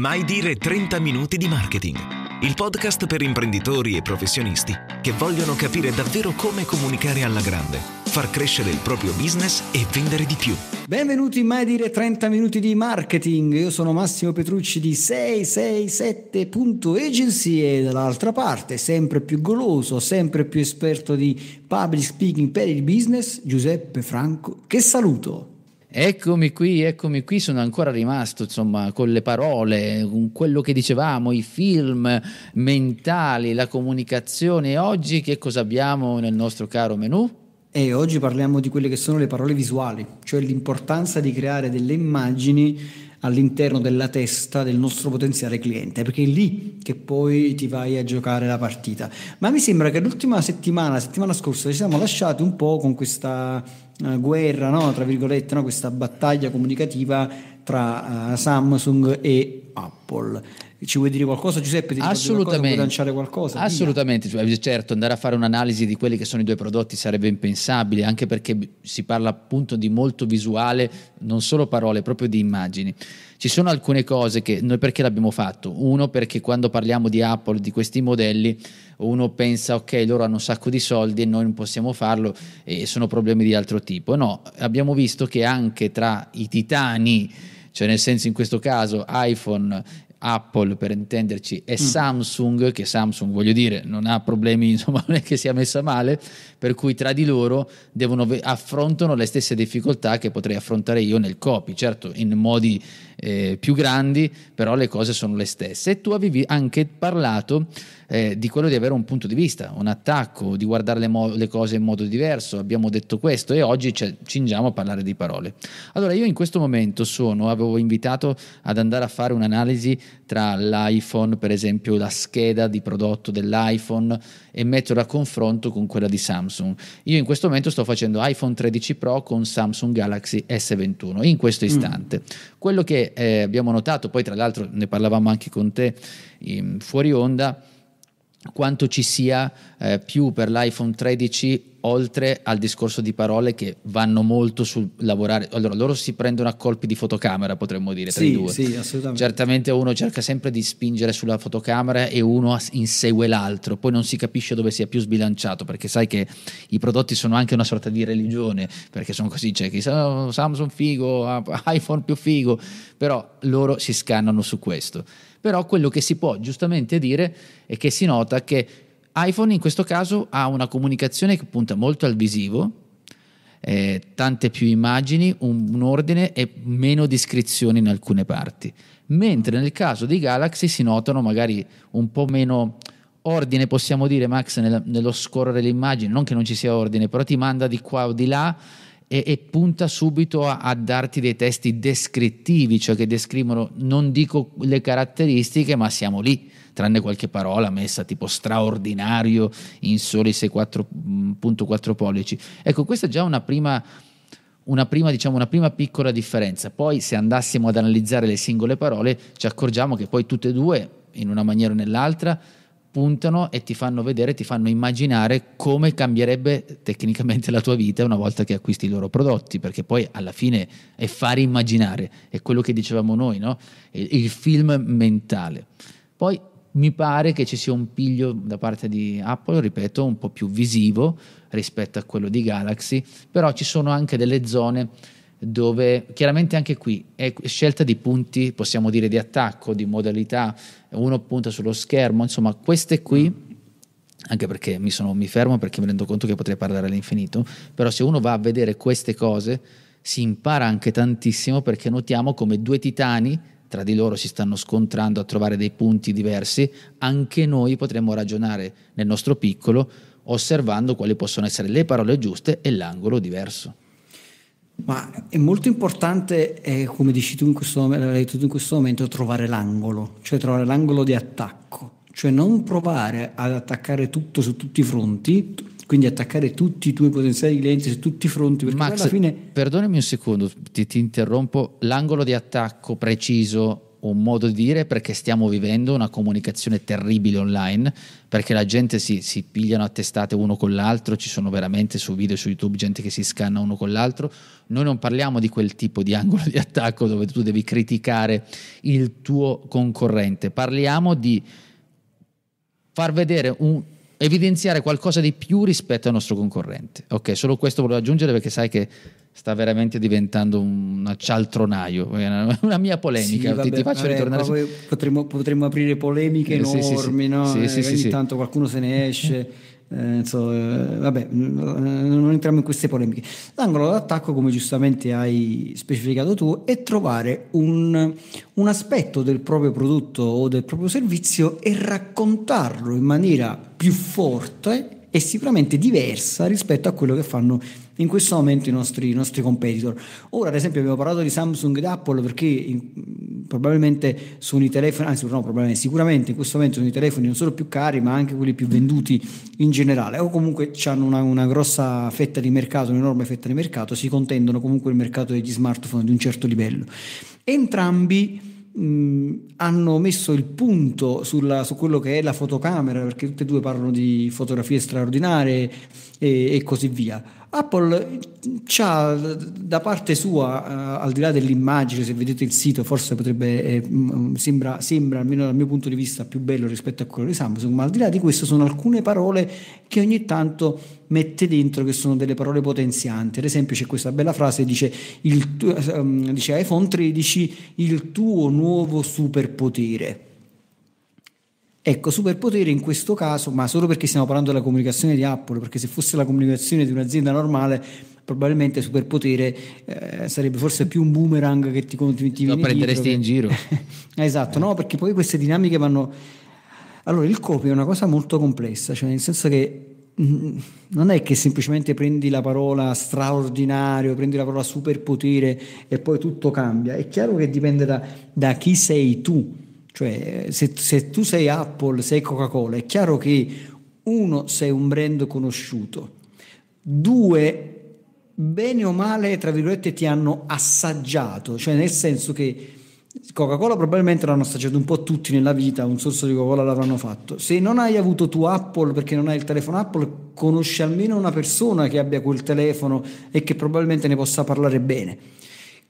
Mai dire 30 minuti di marketing. Il podcast per imprenditori e professionisti che vogliono capire davvero come comunicare alla grande, far crescere il proprio business e vendere di più. Benvenuti in Mai dire 30 minuti di marketing. Io sono Massimo Petrucci di 667.agency e dall'altra parte, sempre più goloso, sempre più esperto di public speaking per il business, Giuseppe Franco, che saluto. Eccomi qui, eccomi qui, sono ancora rimasto insomma con le parole, con quello che dicevamo, i film mentali, la comunicazione. Oggi che cosa abbiamo nel nostro caro menù? E oggi parliamo di quelle che sono le parole visuali, cioè l'importanza di creare delle immagini all'interno della testa del nostro potenziale cliente, perché è lì che poi ti vai a giocare la partita. Ma mi sembra che l'ultima settimana, la settimana scorsa, ci siamo lasciati un po' con questa eh, guerra, no? tra virgolette, no? questa battaglia comunicativa tra uh, Samsung e Apple. Ci vuoi dire qualcosa Giuseppe? Ti assolutamente. Vuoi lanciare qualcosa? Assolutamente, Via. Cioè, eh, certo, andare a fare un'analisi di quelli che sono i due prodotti sarebbe impensabile, anche perché si parla appunto di molto visuale, non solo parole, proprio di immagini. Ci sono alcune cose che noi perché l'abbiamo fatto? Uno perché quando parliamo di Apple, di questi modelli, uno pensa ok, loro hanno un sacco di soldi e noi non possiamo farlo e sono problemi di altro tipo. No, abbiamo visto che anche tra i titani cioè nel senso in questo caso iPhone Apple per intenderci e mm. Samsung, che Samsung voglio dire non ha problemi, insomma non è che sia messa male, per cui tra di loro devono, affrontano le stesse difficoltà che potrei affrontare io nel copy, certo in modi eh, più grandi, però le cose sono le stesse. E tu avevi anche parlato eh, di quello di avere un punto di vista, un attacco, di guardare le, mo- le cose in modo diverso, abbiamo detto questo e oggi ci cingiamo a parlare di parole. Allora io in questo momento sono, avevo invitato ad andare a fare un'analisi tra l'iPhone, per esempio la scheda di prodotto dell'iPhone e metterla a confronto con quella di Samsung. Io in questo momento sto facendo iPhone 13 Pro con Samsung Galaxy S21 in questo mm. istante. Mm. Quello che eh, abbiamo notato, poi tra l'altro ne parlavamo anche con te in, fuori onda, quanto ci sia eh, più per l'iPhone 13 oltre al discorso di parole che vanno molto sul lavorare. Allora, loro si prendono a colpi di fotocamera, potremmo dire, tra sì, i due. Sì, assolutamente. Certamente uno cerca sempre di spingere sulla fotocamera e uno insegue l'altro, poi non si capisce dove sia più sbilanciato, perché sai che i prodotti sono anche una sorta di religione, perché sono così, c'è cioè, chi sa Samsung figo, iPhone più figo, però loro si scannano su questo. Però quello che si può giustamente dire è che si nota che iPhone in questo caso ha una comunicazione che punta molto al visivo, eh, tante più immagini, un, un, ordine e meno descrizioni in alcune parti. Mentre nel caso di Galaxy si notano magari un po' meno ordine, possiamo dire, Max, nel, nello scorrere le immagini, non che non ci sia ordine, però ti manda di qua o di là e, e punta subito a, a, darti dei testi descrittivi, cioè che descrivono, non dico le caratteristiche, ma siamo lì, tranne qualche parola messa tipo straordinario in soli 6.4 mm, pollici. Ecco, questa è già una prima... Una prima, diciamo, una prima, piccola differenza. Poi se andassimo ad analizzare le singole parole ci accorgiamo che poi tutte e due, in una maniera o nell'altra, puntano e ti fanno vedere, ti fanno immaginare come cambierebbe tecnicamente la tua vita una volta che acquisti i loro prodotti, perché poi alla fine è fare immaginare, è quello che dicevamo noi, no? il film mentale. Poi mi pare che ci sia un piglio da parte di Apple, ripeto, un po' più visivo rispetto a quello di Galaxy, però ci sono anche delle zone dove chiaramente anche qui è scelta di punti, possiamo dire, di attacco, di modalità, uno punta sullo schermo, insomma queste qui, anche perché mi, sono, mi fermo perché mi rendo conto che potrei parlare all'infinito, però se uno va a vedere queste cose si impara anche tantissimo perché notiamo come due titani tra di loro si stanno scontrando a trovare dei punti diversi, anche noi potremmo ragionare nel nostro piccolo osservando quali possono essere le parole giuste e l'angolo diverso. Ma è molto importante, eh, come dici tu in questo, tu in questo momento, trovare l'angolo, cioè trovare l'angolo di attacco cioè non provare ad attaccare tutto su tutti i fronti, quindi attaccare tutti i tuoi potenziali clienti su tutti i fronti, perché Max, alla fine... Perdonami un secondo, ti, ti interrompo, l'angolo di attacco preciso un modo di dire perché stiamo vivendo una comunicazione terribile online, perché la gente si, si pigliano a testate uno con l'altro, ci sono veramente su video su YouTube gente che si scanna uno con l'altro. Noi non parliamo di quel tipo di angolo di attacco dove tu devi criticare il tuo concorrente, parliamo di far vedere un, evidenziare qualcosa di più rispetto al nostro concorrente. Ok, solo questo volevo aggiungere perché sai che sta veramente diventando un cialtronaio, una, una mia polemica, sì, vabbè, ti, ti, faccio vabbè, ritornare su... potremmo, potremmo, aprire polemiche eh, enormi, sì, sì, no? eh, ogni tanto qualcuno se ne esce. Eh, eh, vabbè, mm, eh, non entriamo in queste polemiche. L'angolo d'attacco, come giustamente hai specificato tu, è trovare un, un aspetto del proprio prodotto o del proprio servizio e raccontarlo in maniera più forte è sicuramente diversa rispetto a quello che fanno in questo momento i nostri, i nostri competitor. Ora, ad esempio, abbiamo parlato di Samsung ed Apple perché in, probabilmente sono i telefoni, anzi, no, probabilmente, sicuramente in questo momento sono i telefoni non solo più cari, ma anche quelli più venduti in generale, o comunque hanno una, una grossa fetta di mercato, un'enorme fetta di mercato, si contendono comunque il mercato degli smartphone di un certo livello. Entrambi hanno messo il punto sulla, su quello che è la fotocamera, perché tutte e due parlano di fotografie straordinarie e, e così via. Apple ha da parte sua, eh, al di là dell'immagine, se vedete il sito, forse potrebbe, eh, sembra, sembra, almeno dal mio punto di vista, più bello rispetto a quello di Samsung, ma al di là di questo sono alcune parole che ogni tanto mette dentro che sono delle parole potenzianti. Ad esempio c'è questa bella frase dice, il, ehm, dice iPhone 13 il tuo nuovo superpotere Ecco, superpotere in questo caso, ma solo perché stiamo parlando della comunicazione di Apple, perché se fosse la comunicazione di un'azienda normale, probabilmente superpotere eh, sarebbe forse più un boomerang che ti continui Lo prenderesti in giro. esatto, eh. no, perché poi queste dinamiche vanno... Allora, il copy è una cosa molto complessa, cioè nel senso che mm, non è che semplicemente prendi la parola straordinario, prendi la parola superpotere e poi tutto cambia. È chiaro che dipende da, da chi sei tu cioè, se, se tu sei Apple, sei Coca-Cola, è chiaro che uno, sei un brand conosciuto, due, bene o male, tra virgolette, ti hanno assaggiato, cioè nel senso che Coca-Cola probabilmente l'hanno assaggiato un po' tutti nella vita, un sorso di Coca-Cola l'avranno fatto. Se non hai avuto tu Apple perché non hai il telefono Apple, conosci almeno una persona che abbia quel telefono e che probabilmente ne possa parlare bene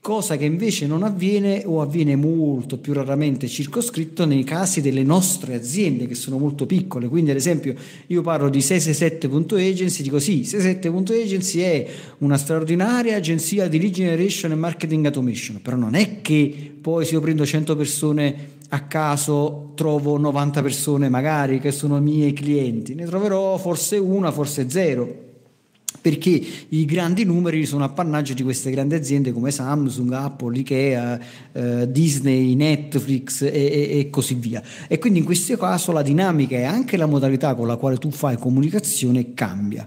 cosa che invece non avviene o avviene molto più raramente circoscritto nei casi delle nostre aziende che sono molto piccole. Quindi ad esempio io parlo di 667.agency, dico sì, 667.agency è una straordinaria agenzia di lead generation e marketing automation, però non è che poi se io prendo 100 persone a caso trovo 90 persone magari che sono miei clienti, ne troverò forse una, forse zero perché i grandi numeri sono appannaggio di queste grandi aziende come Samsung, Apple, Ikea, eh, Disney, Netflix e, e, e, così via. E quindi in questo caso la dinamica e anche la modalità con la quale tu fai comunicazione cambia.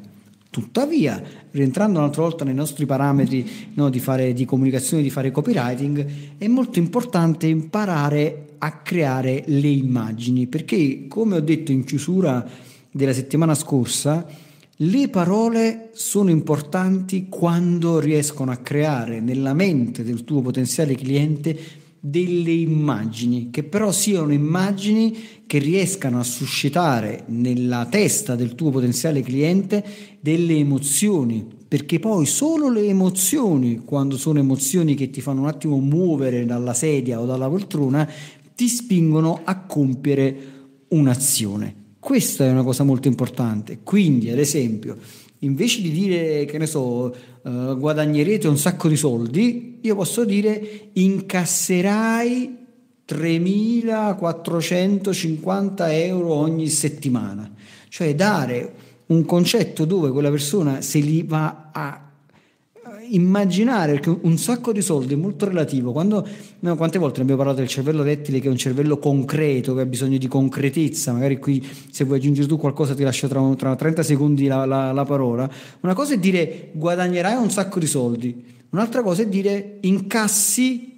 Tuttavia, rientrando un'altra volta nei nostri parametri no, di, fare, di comunicazione, di fare copywriting, è molto importante imparare a creare le immagini, perché come ho detto in chiusura della settimana scorsa, le parole sono importanti quando riescono a creare nella mente del tuo potenziale cliente delle immagini, che però siano immagini che riescano a suscitare nella testa del tuo potenziale cliente delle emozioni, perché poi solo le emozioni, quando sono emozioni che ti fanno un attimo muovere dalla sedia o dalla poltrona, ti spingono a compiere un'azione. Questa è una cosa molto importante. Quindi, ad esempio, invece di dire che ne so, eh, guadagnerete un sacco di soldi, io posso dire incasserai 3.450 euro ogni settimana. Cioè dare un concetto dove quella persona se li va a immaginare, perché un sacco di soldi è molto relativo. Quando, no, quante volte abbiamo parlato del cervello rettile che è un cervello concreto, che ha bisogno di concretezza, magari qui se vuoi aggiungere tu qualcosa ti lascio tra, tra 30 secondi la, la, la parola. Una cosa è dire guadagnerai un sacco di soldi, un'altra cosa è dire incassi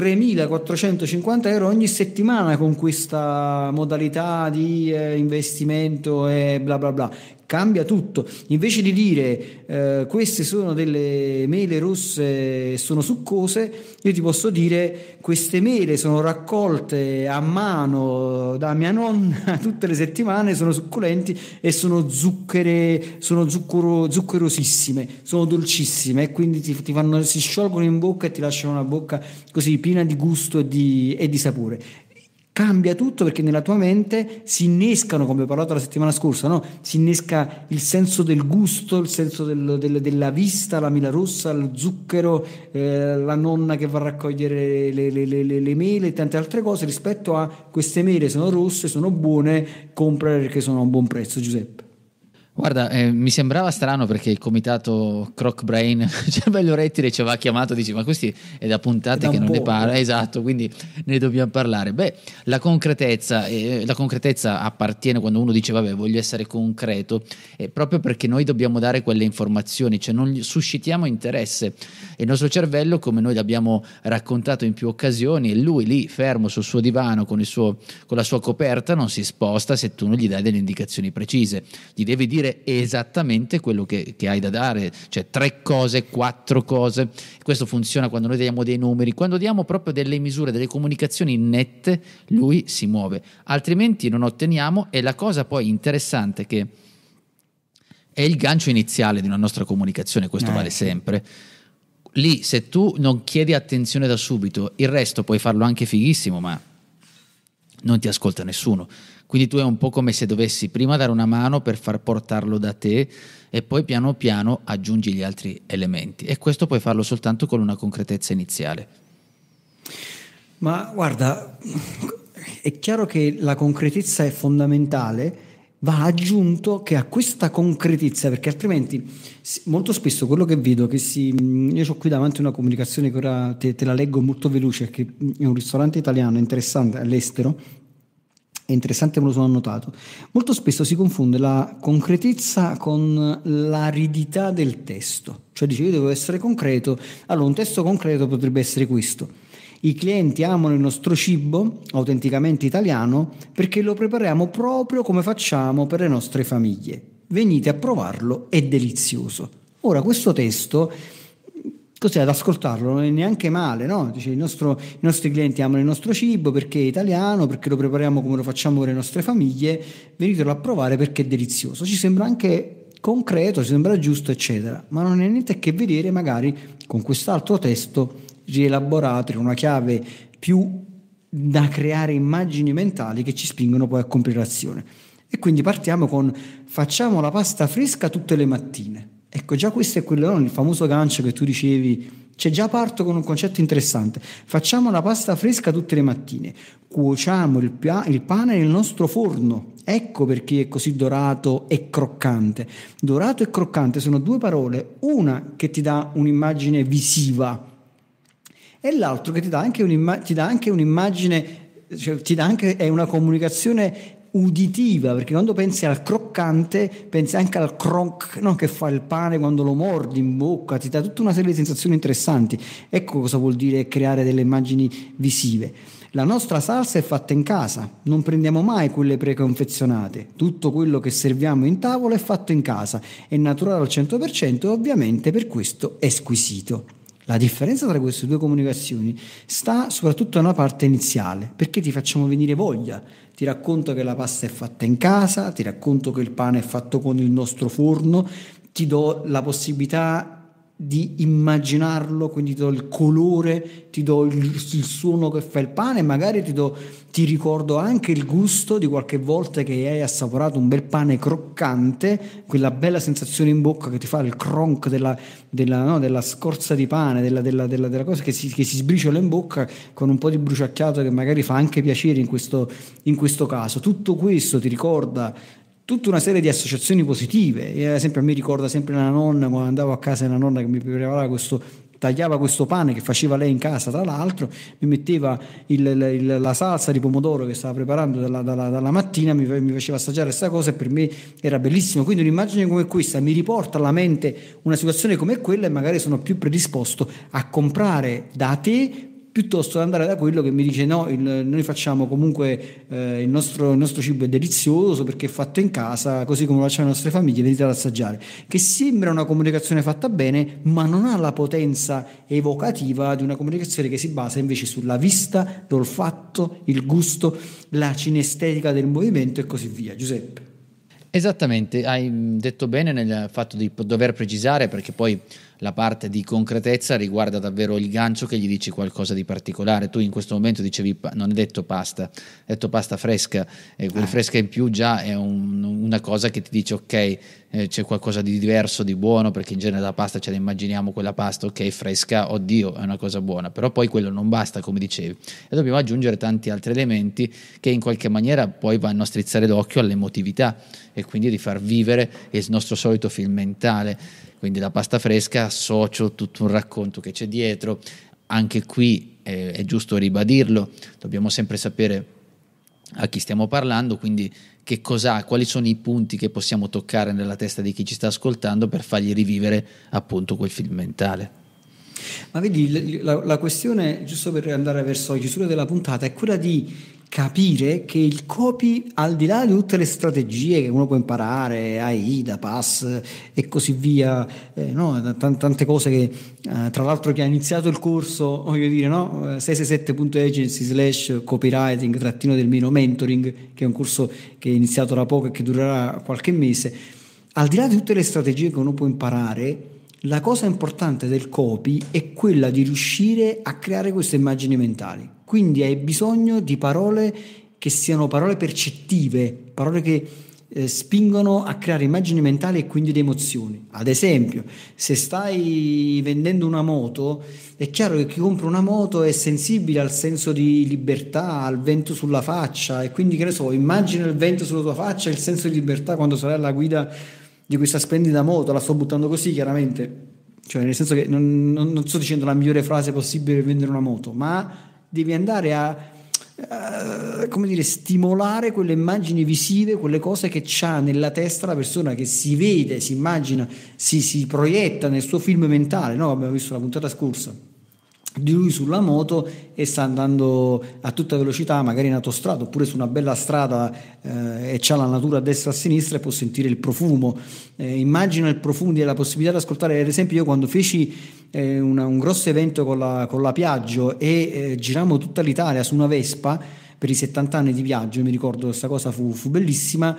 3.450 euro ogni settimana con questa modalità di eh, investimento e bla bla bla. Cambia tutto. Invece di dire eh, queste sono delle mele rosse, sono succose, io ti posso dire queste mele sono raccolte a mano da mia nonna tutte le settimane, sono succulenti e sono zucchere, sono zucchero, zuccherosissime, sono dolcissime e quindi ti, ti fanno, si sciolgono in bocca e ti lasciano una bocca così piena di gusto e di, e di sapore cambia tutto perché nella tua mente si innescano, come ho parlato la settimana scorsa, no? si innesca il senso del gusto, il senso del, del, della vista, la mela rossa, lo zucchero, eh, la nonna che va a raccogliere le, le, le, le, mele e tante altre cose rispetto a queste mele sono rosse, sono buone, comprare perché sono a un buon prezzo Giuseppe. Guarda, eh, mi sembrava strano perché il comitato Croc Brain Cervello cioè, Rettile ci aveva chiamato e dice ma questi è da puntate è da che non po'. ne parla, eh. esatto, quindi ne dobbiamo parlare. Beh, la concretezza, eh, la concretezza appartiene quando uno dice vabbè voglio essere concreto, eh, proprio perché noi dobbiamo dare quelle informazioni, cioè non suscitiamo interesse e il nostro cervello, come noi l'abbiamo raccontato in più occasioni, è lui lì fermo sul suo divano con, suo, con la sua coperta, non si sposta se tu non gli dai delle indicazioni precise, gli devi dire dire esattamente quello che, che, hai da dare, cioè tre cose, quattro cose. Questo funziona quando noi diamo dei numeri, quando diamo proprio delle misure, delle comunicazioni nette, lui si muove, altrimenti non otteniamo e la cosa poi interessante che è il gancio iniziale di una nostra comunicazione, questo eh. vale sempre lì se tu non chiedi attenzione da subito, il resto puoi farlo anche fighissimo, ma non ti ascolta nessuno. Quindi tu è un po' come se dovessi prima dare una mano per far portarlo da te e poi piano piano aggiungi gli altri elementi. E questo puoi farlo soltanto con una concretezza iniziale. Ma guarda, è chiaro che la concretezza è fondamentale, va aggiunto che a questa concretezza, perché altrimenti molto spesso quello che vedo, che si, io ho qui davanti una comunicazione che ora te, te la leggo molto veloce, che è un ristorante italiano interessante all'estero, è interessante, me lo sono notato. Molto spesso si confonde la concretezza con l'aridità del testo, cioè dice io devo essere concreto, allora un testo concreto potrebbe essere questo. I clienti amano il nostro cibo, autenticamente italiano, perché lo prepariamo proprio come facciamo per le nostre famiglie. Venite a provarlo, è delizioso. Ora questo testo così ad ascoltarlo non è neanche male, no? Dice, nostro, I nostri clienti amano il nostro cibo perché è italiano, perché lo prepariamo come lo facciamo con le nostre famiglie, venitelo a provare perché è delizioso. Ci sembra anche concreto, ci sembra giusto, eccetera, ma non è niente a che vedere magari con quest'altro testo rielaborato in una chiave più da creare immagini mentali che ci spingono poi a compiere l'azione. E quindi partiamo con facciamo la pasta fresca tutte le mattine. Ecco, già questo è quello, no? il famoso gancio che tu dicevi, cioè già parto con un concetto interessante. Facciamo la pasta fresca tutte le mattine, cuociamo il, pia- il, pane nel nostro forno. Ecco perché è così dorato e croccante. Dorato e croccante sono due parole, una che ti dà un'immagine visiva e l'altra che ti dà anche, un'imma- ti dà anche un'immagine, cioè dà anche, è una comunicazione uditiva, perché quando pensi al croccante pensi anche al cronk no? che fa il pane quando lo mordi in bocca, ti dà tutta una serie di sensazioni interessanti. Ecco cosa vuol dire creare delle immagini visive. La nostra salsa è fatta in casa, non prendiamo mai quelle preconfezionate, tutto quello che serviamo in tavola è fatto in casa, è naturale al 100% e ovviamente per questo è squisito. La differenza tra queste due comunicazioni sta soprattutto nella parte iniziale, perché ti facciamo venire voglia, ti racconto che la pasta è fatta in casa, ti racconto che il pane è fatto con il nostro forno, ti do la possibilità di immaginarlo, quindi ti do il colore, ti do il, il suono che fa il pane, magari ti, do, ti, ricordo anche il gusto di qualche volta che hai assaporato un bel pane croccante, quella bella sensazione in bocca che ti fa il cronk della, della, no, della scorza di pane, della, della cosa che si, che si, sbriciola in bocca con un po' di bruciacchiato che magari fa anche piacere in questo, in questo caso. Tutto questo ti ricorda tutta una serie di associazioni positive. E, ad esempio, a me ricorda sempre la nonna, quando andavo a casa della nonna che mi preparava questo tagliava questo pane che faceva lei in casa tra l'altro, mi metteva il, il, la salsa di pomodoro che stava preparando dalla, dalla, dalla mattina, mi, mi, faceva assaggiare questa cosa e per me era bellissimo. Quindi un'immagine come questa mi riporta alla mente una situazione come quella e magari sono più predisposto a comprare da te piuttosto che andare da quello che mi dice no, il, noi facciamo comunque eh, il, nostro, il, nostro, cibo è delizioso perché è fatto in casa, così come lo facciamo le nostre famiglie, venite ad assaggiare, che sembra una comunicazione fatta bene, ma non ha la potenza evocativa di una comunicazione che si basa invece sulla vista, l'olfatto, il gusto, la cinestetica del movimento e così via. Giuseppe. Esattamente, hai mm, detto bene nel fatto di dover precisare perché poi la parte di concretezza riguarda davvero il gancio che gli dici qualcosa di particolare. Tu in questo momento dicevi, non hai detto pasta, hai detto pasta fresca, e quella ah. fresca in più già è un, una cosa che ti dice ok, eh, c'è qualcosa di diverso, di buono, perché in genere la pasta ce la immaginiamo quella pasta, ok, fresca, oddio, è una cosa buona, però poi quello non basta, come dicevi. E dobbiamo aggiungere tanti altri elementi che in qualche maniera poi vanno a strizzare d'occhio all'emotività e quindi di far vivere il nostro solito film mentale quindi la pasta fresca associo tutto un racconto che c'è dietro. Anche qui eh, è giusto ribadirlo, dobbiamo sempre sapere a chi stiamo parlando, quindi che cos'ha, quali sono i punti che possiamo toccare nella testa di chi ci sta ascoltando per fargli rivivere appunto quel film mentale. Ma vedi, la, la questione, giusto per andare verso la chiusura della puntata, è quella di capire che il copy, al di là di tutte le strategie che uno può imparare, AIDA, PAS e così via, eh, no? T- tante cose che eh, tra l'altro chi ha iniziato il corso, voglio dire, no? 667.agency eh, slash copywriting trattino del meno mentoring, che è un corso che è iniziato da poco e che durerà qualche mese, al di là di tutte le strategie che uno può imparare, la cosa importante del copy è quella di riuscire a creare queste immagini mentali. Quindi hai bisogno di parole che siano parole percettive, parole che eh, spingono a creare immagini mentali e quindi di emozioni. Ad esempio, se stai vendendo una moto, è chiaro che chi compra una moto è sensibile al senso di libertà, al vento sulla faccia e quindi che ne so, immagina il vento sulla tua faccia, il senso di libertà quando sarai alla guida di questa splendida moto, la sto buttando così chiaramente, cioè nel senso che non, non, non sto dicendo la migliore frase possibile per vendere una moto, ma devi andare a Uh, come dire, stimolare quelle immagini visive, quelle cose che ha nella testa la persona che si vede, si immagina, si, si proietta nel suo film mentale. No? Abbiamo visto la puntata scorsa di lui sulla moto e sta andando a tutta velocità, magari in autostrada oppure su una bella strada eh, e c'ha la natura a destra e a sinistra e può sentire il profumo. Eh, immagino il profumo e la possibilità di ascoltare, ad esempio io quando feci eh, una, un grosso evento con la, con la Piaggio e eh, girammo tutta l'Italia su una Vespa per i 70 anni di viaggio, mi ricordo questa cosa fu, fu bellissima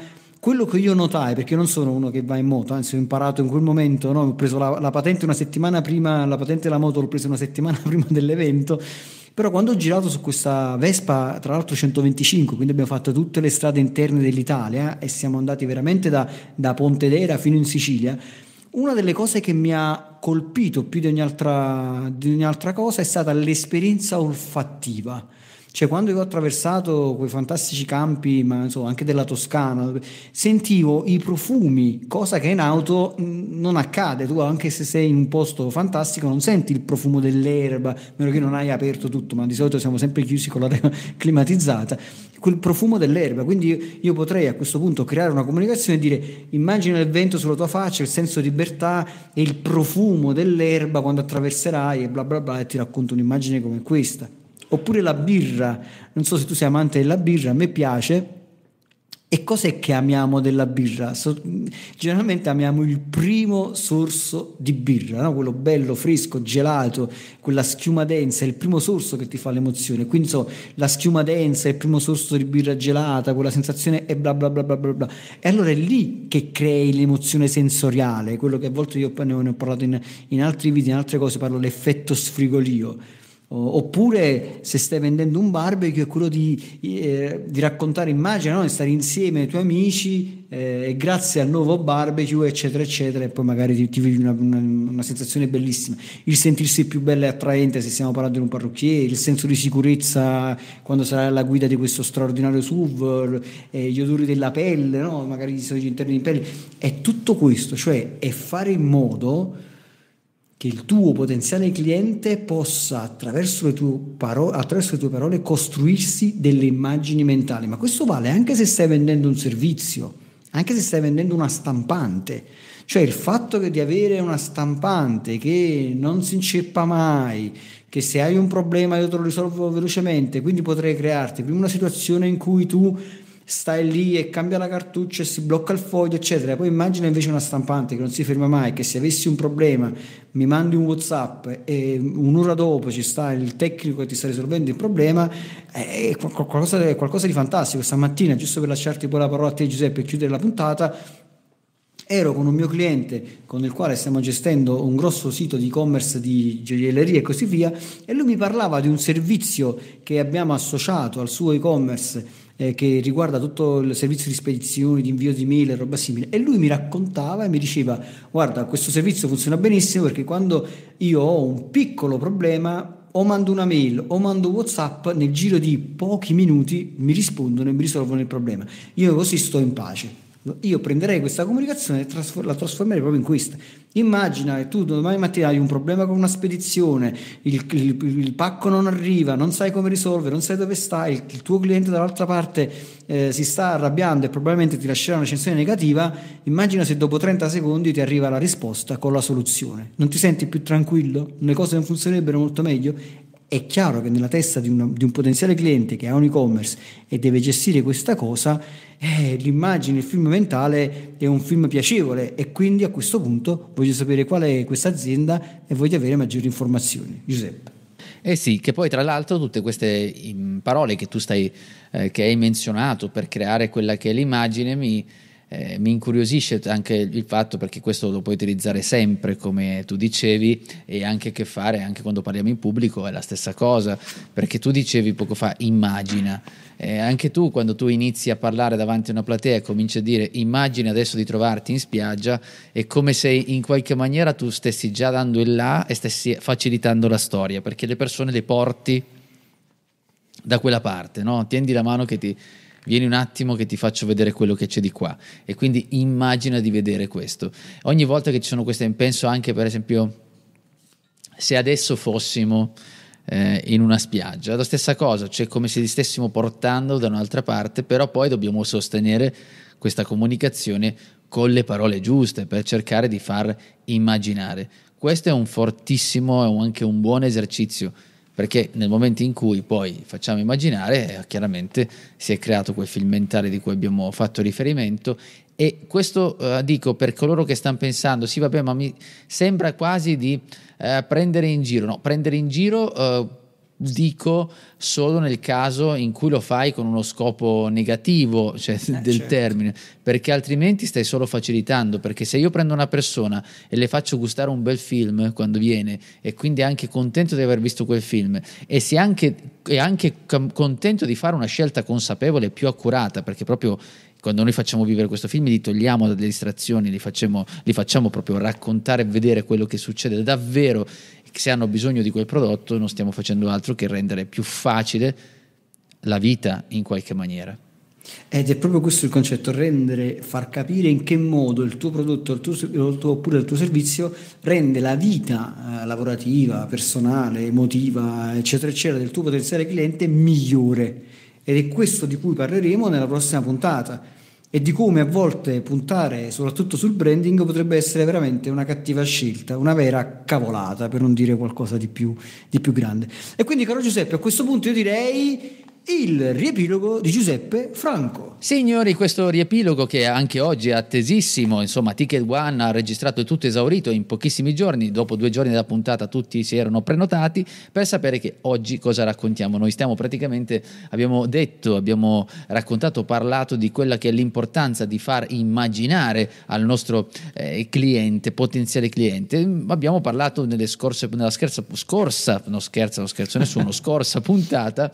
quello che io notai, perché non sono uno che va in moto, anzi ho imparato in quel momento, no? ho preso la, la patente una settimana prima, la patente della moto l'ho presa una settimana prima dell'evento, però quando ho girato su questa Vespa tra l'altro 125 quindi abbiamo fatto tutte le strade interne dell'Italia eh, e siamo andati veramente da, da Pontedera fino in Sicilia una delle cose che mi ha colpito più di ogni altra, di ogni altra cosa è stata l'esperienza olfattiva cioè, quando io ho attraversato quei fantastici campi, ma insomma, anche della Toscana, sentivo i profumi, cosa che in auto non accade. Tu, anche se sei in un posto fantastico, non senti il profumo dell'erba, meno che non hai aperto tutto, ma di solito siamo sempre chiusi con la climatizzata. Quel profumo dell'erba. Quindi io potrei a questo punto creare una comunicazione e dire: immagina il vento sulla tua faccia, il senso di libertà e il profumo dell'erba quando attraverserai e bla bla bla, e ti racconto un'immagine come questa. Oppure la birra, non so se tu sei amante della birra, a me piace. E cos'è che amiamo della birra? generalmente amiamo il primo sorso di birra, no? quello bello, fresco, gelato, quella schiuma densa, è il primo sorso che ti fa l'emozione. Quindi so, la schiuma densa, il primo sorso di birra gelata, quella sensazione e bla bla bla bla bla. bla. E allora è lì che crei l'emozione sensoriale, quello che a volte io ne ho parlato in, in altri video, in altre cose, parlo l'effetto sfrigolio Oppure se stai vendendo un barbecue è quello di, eh, di raccontare immagini, no? di stare insieme ai tuoi amici eh, e grazie al nuovo barbecue eccetera eccetera e poi magari ti, ti vivi una, una, una, sensazione bellissima. Il sentirsi più bello e attraente se stiamo parlando di un parrucchiere, il senso di sicurezza quando sarai alla guida di questo straordinario SUV, eh, gli odori della pelle, no? magari gli sogni interni di pelle, è tutto questo, cioè è fare in modo che il tuo potenziale cliente possa attraverso le, paro- attraverso le, tue parole costruirsi delle immagini mentali. Ma questo vale anche se stai vendendo un servizio, anche se stai vendendo una stampante. Cioè il fatto di avere una stampante che non si inceppa mai, che se hai un problema io te lo risolvo velocemente, quindi potrei crearti prima una situazione in cui tu stai lì e cambia la cartuccia e si blocca il foglio, eccetera. Poi immagina invece una stampante che non si ferma mai, che se avessi un problema mi mandi un WhatsApp e un'ora dopo ci sta il tecnico che ti sta risolvendo il problema, è qualcosa, è qualcosa di fantastico. Stamattina, giusto per lasciarti poi la parola a te, Giuseppe, e chiudere la puntata. Ero con un mio cliente con il quale stiamo gestendo un grosso sito di e-commerce di gioielleria e così via e lui mi parlava di un servizio che abbiamo associato al suo e-commerce eh, che riguarda tutto il servizio di spedizioni, di invio di mail e roba simile. E lui mi raccontava e mi diceva: Guarda, questo servizio funziona benissimo perché quando io ho un piccolo problema. O mando una mail o mando WhatsApp, nel giro di pochi minuti mi rispondono e mi risolvono il problema. Io così sto in pace. Io prenderei questa comunicazione e la trasformerei proprio in questa. Immagina che tu domani mattina hai un problema con una spedizione, il, il, il pacco non arriva, non sai come risolvere, non sai dove stai, il, il tuo cliente dall'altra parte eh, si sta arrabbiando e probabilmente ti lascerà una recensione negativa. Immagina se dopo 30 secondi ti arriva la risposta con la soluzione. Non ti senti più tranquillo? Le cose non funzionerebbero molto meglio? è chiaro che nella testa di, una, di, un potenziale cliente che ha un e-commerce e deve gestire questa cosa, eh, l'immagine, il film mentale è un film piacevole e quindi a questo punto voglio sapere qual è questa azienda e voglio avere maggiori informazioni. Giuseppe. Eh sì, che poi tra l'altro tutte queste mm, parole che tu stai, eh, che hai menzionato per creare quella che è l'immagine mi eh, mi incuriosisce anche il fatto, perché questo lo puoi utilizzare sempre, come tu dicevi, e anche che fare, anche quando parliamo in pubblico, è la stessa cosa, perché tu dicevi poco fa immagina. Eh, anche tu, quando tu inizi a parlare davanti a una platea e cominci a dire immagina adesso di trovarti in spiaggia, è come se in qualche maniera tu stessi già dando il là e stessi facilitando la storia, perché le persone le porti da quella parte, no? Tendi la mano che ti vieni un attimo che ti faccio vedere quello che c'è di qua e quindi immagina di vedere questo. Ogni volta che ci sono queste, penso anche per esempio se adesso fossimo eh, in una spiaggia, la stessa cosa, cioè come se li stessimo portando da un'altra parte, però poi dobbiamo sostenere questa comunicazione con le parole giuste per cercare di far immaginare. Questo è un fortissimo, è anche un buon esercizio perché nel momento in cui poi facciamo immaginare, eh, chiaramente si è creato quel film mentale di cui abbiamo fatto riferimento e questo eh, dico per coloro che stanno pensando, sì vabbè, ma mi sembra quasi di eh, prendere in giro, no, prendere in giro eh, dico solo nel caso in cui lo fai con uno scopo negativo cioè, eh, del certo. termine, perché altrimenti stai solo facilitando, perché se io prendo una persona e le faccio gustare un bel film quando viene e quindi è anche contento di aver visto quel film e si è anche, è anche contento di fare una scelta consapevole più accurata, perché proprio quando noi facciamo vivere questo film, li togliamo dalle distrazioni, li facciamo, li facciamo, proprio raccontare e vedere quello che succede davvero se hanno bisogno di quel prodotto non stiamo facendo altro che rendere più facile la vita in qualche maniera. Ed è proprio questo il concetto, rendere, far capire in che modo il tuo prodotto il tuo, il tuo, oppure il tuo servizio rende la vita eh, lavorativa, personale, emotiva, eccetera, eccetera, del tuo potenziale cliente migliore. Ed è questo di cui parleremo nella prossima puntata e di come a volte puntare soprattutto sul branding potrebbe essere veramente una cattiva scelta, una vera cavolata per non dire qualcosa di più, di più grande. E quindi caro Giuseppe, a questo punto io direi il riepilogo di Giuseppe Franco. Signori, questo riepilogo che anche oggi è attesissimo, insomma Ticket One ha registrato tutto esaurito in pochissimi giorni, dopo due giorni della puntata tutti si erano prenotati per sapere che oggi cosa raccontiamo. Noi stiamo praticamente, abbiamo detto, abbiamo raccontato, parlato di quella che è l'importanza di far immaginare al nostro eh, cliente, potenziale cliente. Abbiamo parlato scorse, nella scherza, scorsa, non scherza, non scherzo nessuno, scorsa puntata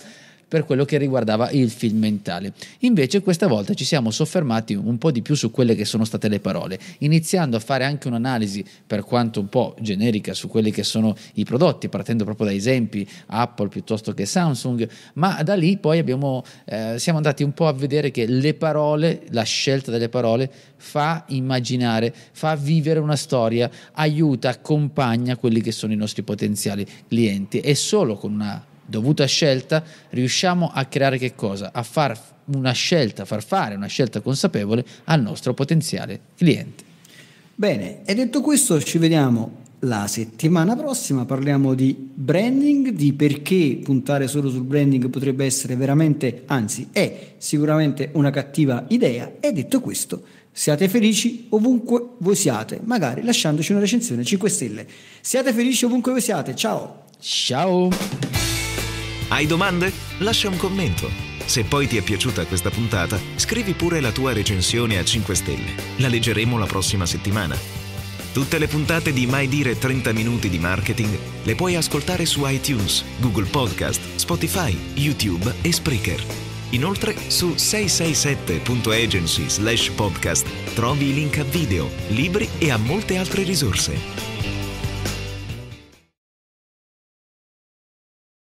per quello che riguardava il film mentale. Invece questa volta ci siamo soffermati un po' di più su quelle che sono state le parole, iniziando a fare anche un'analisi per quanto un po' generica su quelli che sono i prodotti, partendo proprio da esempi Apple piuttosto che Samsung, ma da lì poi abbiamo, eh, siamo andati un po' a vedere che le parole, la scelta delle parole fa immaginare, fa vivere una storia, aiuta, accompagna quelli che sono i nostri potenziali clienti e solo con una dovuta scelta, riusciamo a creare che cosa? A far una scelta, far fare una scelta consapevole al nostro potenziale cliente. Bene, e detto questo ci vediamo la settimana prossima, parliamo di branding, di perché puntare solo sul branding potrebbe essere veramente, anzi è sicuramente una cattiva idea e detto questo siate felici ovunque voi siate, magari lasciandoci una recensione 5 stelle. Siate felici ovunque voi siate, ciao! Ciao! Hai domande? Lascia un commento. Se poi ti è piaciuta questa puntata, scrivi pure la tua recensione a 5 stelle. La leggeremo la prossima settimana. Tutte le puntate di Mai Dire 30 Minuti di Marketing le puoi ascoltare su iTunes, Google Podcast, Spotify, YouTube e Spreaker. Inoltre su 667.agency slash podcast trovi i link a video, libri e a molte altre risorse.